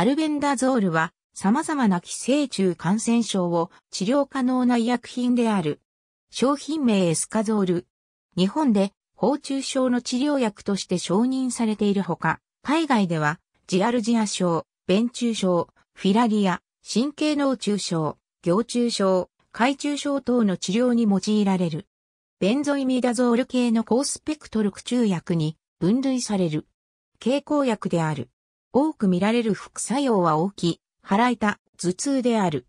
アルベンダゾールは様々な寄生虫感染症を治療可能な医薬品である。商品名エスカゾール。日本で放虫症の治療薬として承認されているほか、海外ではジアルジア症、便中症、フィラリア、神経脳中症、行中症、海中症等の治療に用いられる。ベンゾイミダゾール系の高スペクトル駆虫薬に分類される。経口薬である。多く見られる副作用は大きい、腹痛、頭痛である。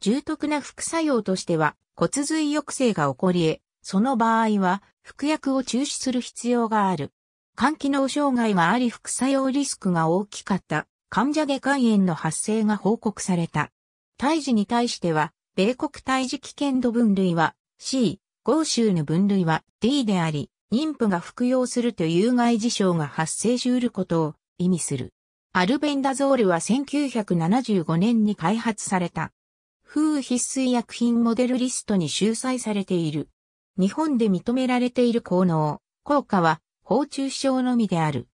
重篤な副作用としては骨髄抑制が起こり得、その場合は服薬を中止する必要がある。肝機能障害があり副作用リスクが大きかった患者下肝炎の発生が報告された。胎児に対しては、米国胎児危険度分類は C、豪州の分類は D であり、妊婦が服用すると有害事象が発生し得ることを意味する。アルベンダゾールは1975年に開発された。風必須医薬品モデルリストに収載されている。日本で認められている効能、効果は、放中症のみである。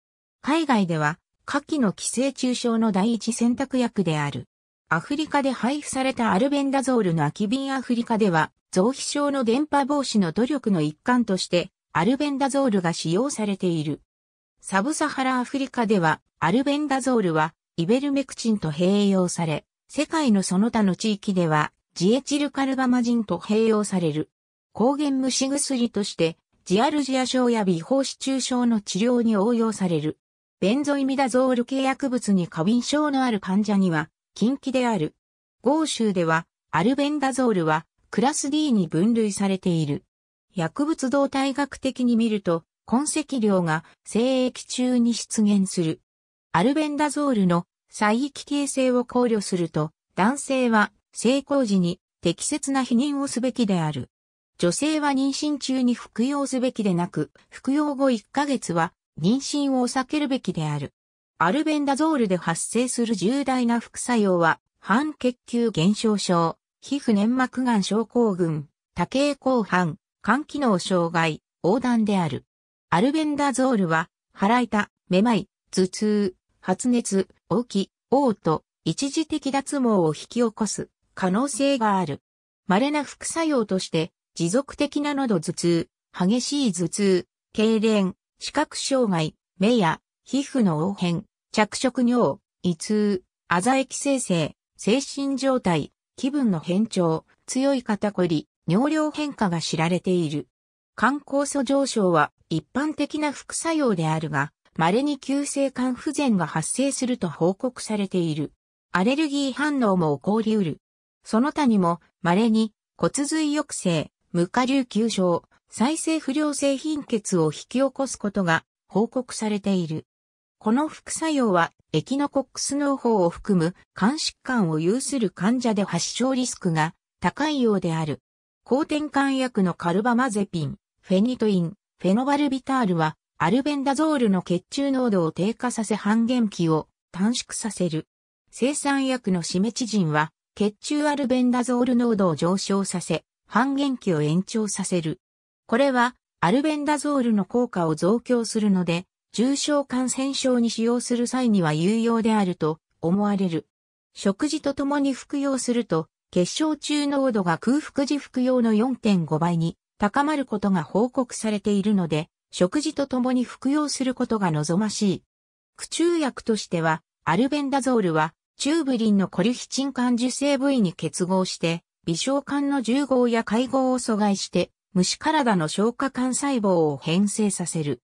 海外では、下記の寄生虫症の第一選択薬である。アフリカで配布されたアルベンダゾールの空き瓶アフリカでは、増皮症の電波防止の努力の一環として、アルベンダゾールが使用されている。サブサハラアフリカでは、アルベンダゾールは、イベルメクチンと併用され、世界のその他の地域では、ジエチルカルバマジンと併用される。抗原虫薬として、ジアルジア症や微胞子中症の治療に応用される。ベンゾイミダゾール系薬物に過敏症のある患者には、禁忌である。豪州では、アルベンダゾールは、クラス D に分類されている。薬物動態学的に見ると、根石量が精液中に出現する。アルベンダゾールの再域形成を考慮すると、男性は性交時に適切な避妊をすべきである。女性は妊娠中に服用すべきでなく、服用後1ヶ月は妊娠を避けるべきである。アルベンダゾールで発生する重大な副作用は、半血球減少症、皮膚粘膜癌症候群、多形後半、肝機能障害、横断である。アルベンダゾールは、腹痛、めまい、頭痛、発熱、大き、嘔吐、一時的脱毛を引き起こす可能性がある。稀な副作用として、持続的な喉頭痛、激しい頭痛、痙攣、視覚障害、目や皮膚の応変、着色尿、胃痛、あざ液生成、精神状態、気分の変調、強い肩こり、尿量変化が知られている。肝酵素上昇は一般的な副作用であるが、稀に急性肝不全が発生すると報告されている。アレルギー反応も起こりうる。その他にも、稀に骨髄抑制、無下流球症、再生不良性貧血を引き起こすことが報告されている。この副作用は、エキノコックス農法を含む肝疾患を有する患者で発症リスクが高いようである。抗転換薬のカルバマゼピン、フェニトイン、フェノバルビタールは、アルベンダゾールの血中濃度を低下させ半減期を短縮させる。生産薬のシメチジンは、血中アルベンダゾール濃度を上昇させ、半減期を延長させる。これは、アルベンダゾールの効果を増強するので、重症感染症に使用する際には有用であると思われる。食事とともに服用すると、血小中濃度が空腹時服用の4.5倍に高まることが報告されているので、食事とともに服用することが望ましい。苦中薬としては、アルベンダゾールは、チューブリンのコリヒチン管受精部位に結合して、微小管の重合や会合を阻害して、虫体の消化管細胞を変性させる。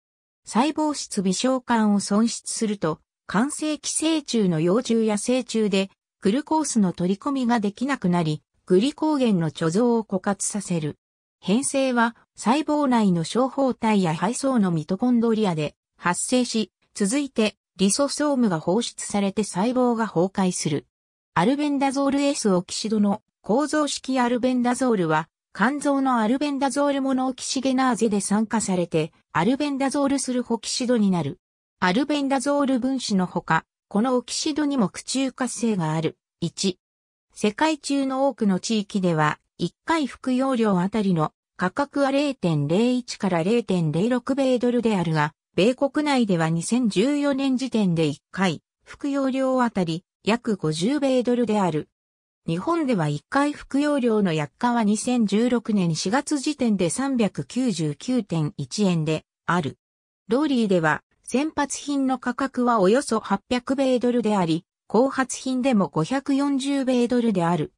細胞質微小管を損失すると、完性寄生虫の幼虫や成虫で、グルコースの取り込みができなくなり、グリコーゲンの貯蔵を枯渇させる。変性は細胞内の小胞体や配送のミトコンドリアで発生し、続いてリソソームが放出されて細胞が崩壊する。アルベンダゾール S オキシドの構造式アルベンダゾールは肝臓のアルベンダゾールモノオキシゲナーゼで酸化されてアルベンダゾールするホキシドになる。アルベンダゾール分子のほか、このオキシドにも苦中活性がある。1。世界中の多くの地域では1回服用量あたりの価格は0.01から0.06米ドルであるが、米国内では2014年時点で1回服用量あたり約50米ドルである。日本では1回服用量の薬価は2016年4月時点で399.1円である。ローリーでは先発品の価格はおよそ800米ドルであり、後発品でも540米ドルである。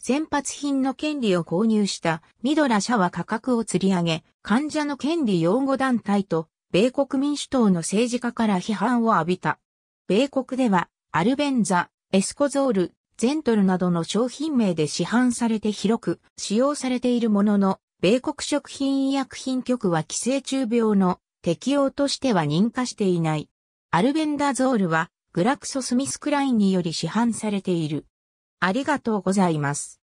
先発品の権利を購入したミドラ社は価格を釣り上げ、患者の権利擁護団体と米国民主党の政治家から批判を浴びた。米国ではアルベンザ、エスコゾール、ゼントルなどの商品名で市販されて広く使用されているものの、米国食品医薬品局は寄生虫病の適用としては認可していない。アルベンダゾールはグラクソスミスクラインにより市販されている。ありがとうございます。